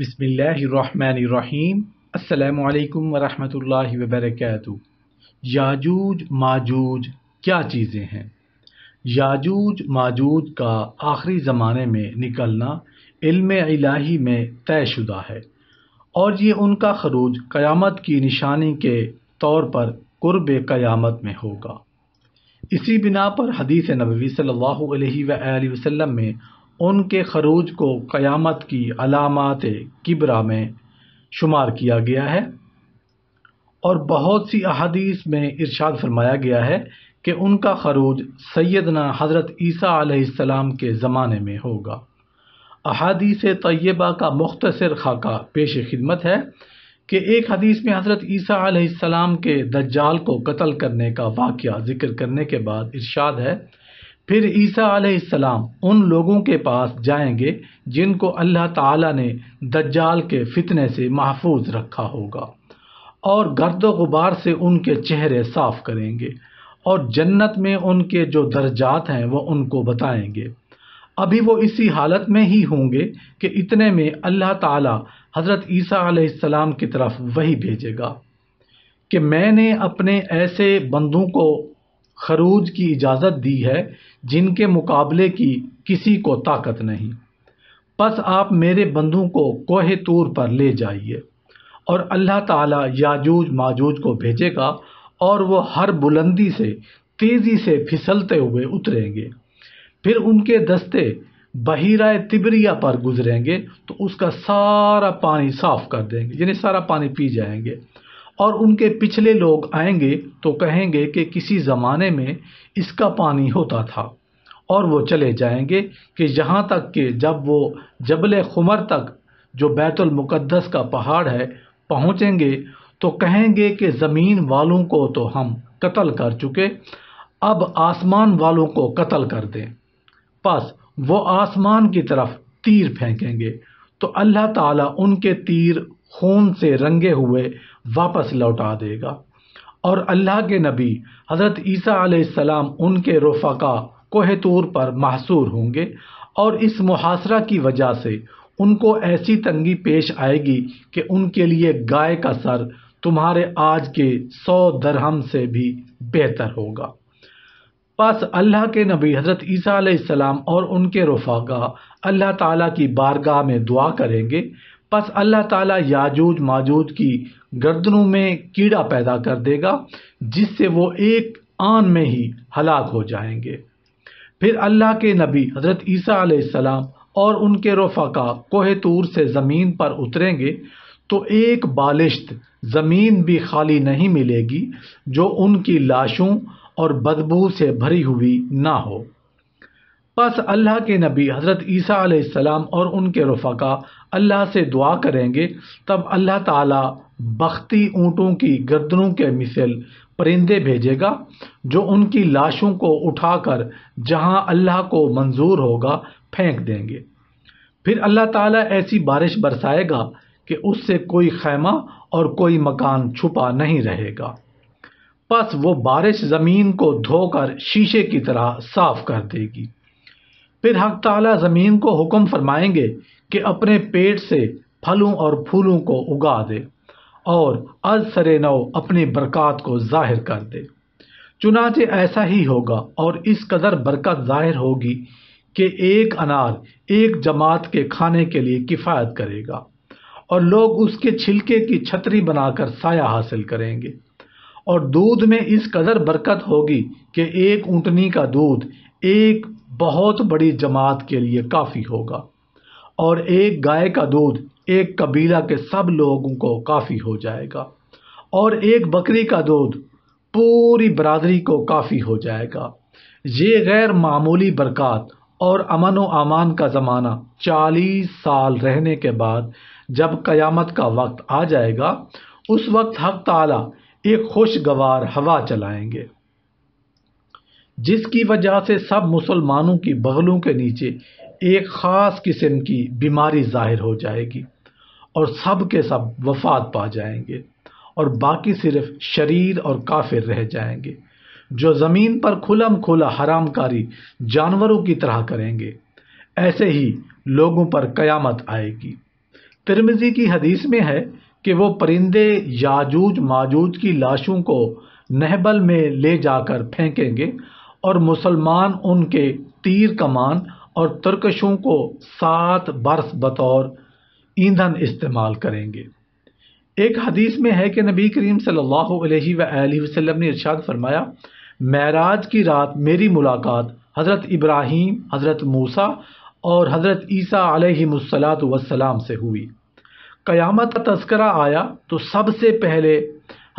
बिसमीम् अल्लाम वरहमल वबरक याजूज माजूज क्या चीज़ें हैं याजूज माजूज का आखिरी ज़माने में निकलना इल्म इलाही में तयशुदा है और ये उनका खरूज क़यामत की निशानी के तौर पर कुर्ब क़यामत में होगा इसी बिना पर हदीस नबी सल्लल्लाहु अलैहि वसल्लम में उनके खरूज को क़यामत की अलामत किबरा में शुमार किया गया है और बहुत सी अहादीस में इरशाद फरमाया गया है कि उनका खरूज सैदना हज़रत ईसा के ज़माने में होगा अहादीस तय्यबा का मुख्तर खाका पेश खिदमत है कि एक हदीस में हज़रत ईसा आसमाम के दज्जाल को कत्ल करने का वाक़ ज़िक्र करने के बाद इरशाद है फिर ईसा आसमाम उन लोगों के पास जाएंगे जिनको अल्लाह ताला ने दज्जाल के फितने से महफूज रखा होगा और गर्द गुबार से उनके चेहरे साफ करेंगे और जन्नत में उनके जो दर्जात हैं वह उनको बताएंगे अभी वो इसी हालत में ही होंगे कि इतने में अल्लाह ताला हज़रत ईसा आसमाम की तरफ वही भेजेगा कि मैंने अपने ऐसे बंदों को खरूज की इजाज़त दी है जिनके मुकाबले की किसी को ताकत नहीं बस आप मेरे बंधु को कोहे तूर पर ले जाइए और अल्लाह ताला याजूज माजूज को भेजेगा और वो हर बुलंदी से तेज़ी से फिसलते हुए उतरेंगे फिर उनके दस्ते बहिरा तिबरिया पर गुजरेंगे तो उसका सारा पानी साफ कर देंगे यानी सारा पानी पी जाएंगे और उनके पिछले लोग आएंगे तो कहेंगे कि किसी ज़माने में इसका पानी होता था और वो चले जाएंगे कि यहाँ तक कि जब वो जबल खुमर तक जो बैतुल मुक़द्दस का पहाड़ है पहुँचेंगे तो कहेंगे कि ज़मीन वालों को तो हम कत्ल कर चुके अब आसमान वालों को कत्ल कर दें बस वो आसमान की तरफ तीर फेंकेंगे तो अल्लाह ताला उनके तीर खून से रंगे हुए वापस लौटा देगा और अल्लाह के नबी हज़रत ईसा सलाम उनके रफ़ा कोहतूर पर महसूर होंगे और इस मुहासरा की वजह से उनको ऐसी तंगी पेश आएगी कि उनके लिए गाय का सर तुम्हारे आज के सौ दरहम से भी बेहतर होगा बस अल्लाह के नबी हज़रत ईसा सलाम और उनके रफ़ा अल्लाह ताला की बारगाह में दुआ करेंगे बस अल्लाह ताला याजूज माजूज की गर्दनों में कीड़ा पैदा कर देगा जिससे वो एक आन में ही हलाक हो जाएंगे फिर अल्लाह के नबी हज़रत ईसा सलाम और उनके रफ़ा कोहे तूर से ज़मीन पर उतरेंगे तो एक बालिश्त ज़मीन भी खाली नहीं मिलेगी जो उनकी लाशों और बदबू से भरी हुई ना हो बस अल्लाह के नबी हज़रत ईसा आसमाम और उनके रफ़ा अल्लाह से दुआ करेंगे तब अल्लाह ताला बख्ती ऊँटों की गर्दनों के मिसल परिंदे भेजेगा जो उनकी लाशों को उठाकर जहां अल्लाह को मंजूर होगा फेंक देंगे फिर अल्लाह ताला ऐसी बारिश बरसाएगा कि उससे कोई खैमा और कोई मकान छुपा नहीं रहेगा बस वो बारिश ज़मीन को धोकर शीशे की तरह साफ कर देगी फिर हक ताला ज़मीन को हुक्म फरमाएंगे कि अपने पेट से फलों और फूलों को उगा दे और अज सरे नौ अपनी बरकत को ज़ाहिर कर दे चुनाचे ऐसा ही होगा और इस कदर बरकत ज़ाहिर होगी कि एक अनार एक जमात के खाने के लिए किफ़ायत करेगा और लोग उसके छिलके की छतरी बनाकर साया हासिल करेंगे और दूध में इस कदर बरकत होगी कि एक ऊँटनी का दूध एक बहुत बड़ी जमात के लिए काफ़ी होगा और एक गाय का दूध एक कबीला के सब लोगों को काफ़ी हो जाएगा और एक बकरी का दूध पूरी बरदरी को काफ़ी हो जाएगा ये गैर मामूली बरक़ात और अमन व अमान का ज़माना चालीस साल रहने के बाद जब क़यामत का वक्त आ जाएगा उस वक्त हक ताला एक खुशगवार हवा चलाएंगे जिसकी वजह से सब मुसलमानों की बगलों के नीचे एक ख़ास किस्म की बीमारी ज़ाहिर हो जाएगी और सब के सब वफात पा जाएंगे और बाकी सिर्फ शरीर और काफिर रह जाएंगे जो ज़मीन पर खुलम खुला हरामकारी जानवरों की तरह करेंगे ऐसे ही लोगों पर कयामत आएगी तिरमिजी की हदीस में है कि वो परिंदे याजूज माजूज की लाशों को नहबल में ले जाकर फेंकेंगे और मुसलमान उनके तीर कमान और तर्कशों को सात बरस बतौर ईंधन इस्तेमाल करेंगे एक हदीस में है कि नबी करीम सल्लल्लाहु अलैहि वसल्लम ने इरशाद फरमाया महराज की रात मेरी मुलाकात हज़रत इब्राहीम हज़रत मूसा और हज़रत ईसा अलैहिमुस्सलात वसलाम से हुई क़यामत का तस्करा आया तो सबसे पहले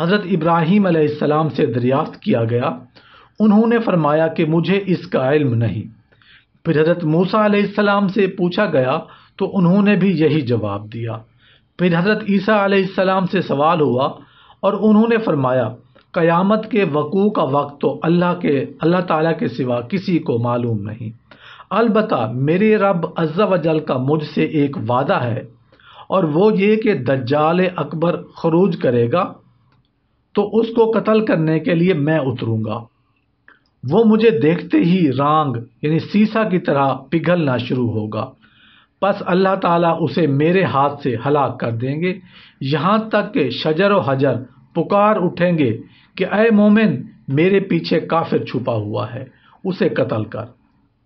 हज़रत इब्राहीम अलैहिस्सलाम से दरियाफ्त किया गया उन्होंने फरमाया कि मुझे इसका इल्म नहीं फिर हज़रत मूसा आसमाम से पूछा गया तो उन्होंने भी यही जवाब दिया फिर हज़रत ईसा आसमाम से सवाल हुआ और उन्होंने फरमाया क़यामत के वक़ू का वक्त तो अल्लाह के अल्लाह ताला के सिवा किसी को मालूम नहीं अलबत् मेरे रब अज्जा वजल का मुझसे एक वादा है और वो ये कि दज्जाल अकबर खरूज करेगा तो उसको कत्ल करने के लिए मैं उतरूँगा वो मुझे देखते ही रांग यानी सीसा की तरह पिघलना शुरू होगा बस अल्लाह ताला उसे मेरे हाथ से हलाक कर देंगे यहाँ तक कि शजर व हजर पुकार उठेंगे कि अय मोमिन मेरे पीछे काफिर छुपा हुआ है उसे कत्ल कर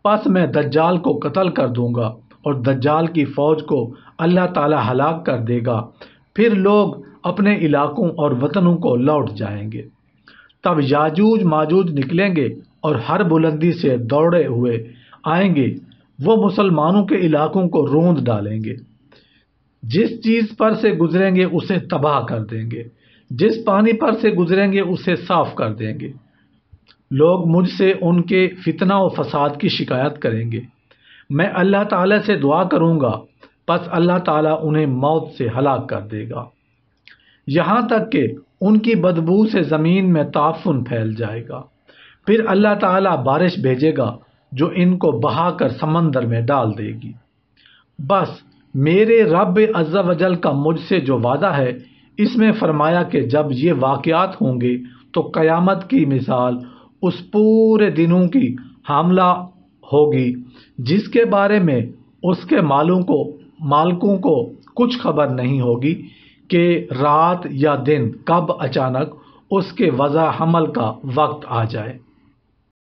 बस मैं दज्जाल को कत्ल कर दूंगा और दज्जाल की फ़ौज को अल्लाह ताला हलाक कर देगा फिर लोग अपने इलाकों और वतनों को लौट जाएंगे तब याजूज माजूज निकलेंगे और हर बुलंदी से दौड़े हुए आएंगे वो मुसलमानों के इलाकों को रोंद डालेंगे जिस चीज़ पर से गुजरेंगे उसे तबाह कर देंगे जिस पानी पर से गुजरेंगे उसे साफ कर देंगे लोग मुझसे उनके फितना और फसाद की शिकायत करेंगे मैं अल्लाह ताला से दुआ करूंगा बस अल्लाह ताला उन्हें मौत से हलाक कर देगा यहाँ तक कि उनकी बदबू से ज़मीन में ताफुन फैल जाएगा फिर अल्लाह ताला बारिश भेजेगा जो इनको बहाकर समंदर में डाल देगी बस मेरे रब अज्जा वजल का मुझसे जो वादा है इसमें फरमाया कि जब ये वाक़ात होंगे तो क़यामत की मिसाल उस पूरे दिनों की हमला होगी जिसके बारे में उसके मालों को मालकों को कुछ खबर नहीं होगी कि रात या दिन कब अचानक उसके वजह हमल का वक्त आ जाए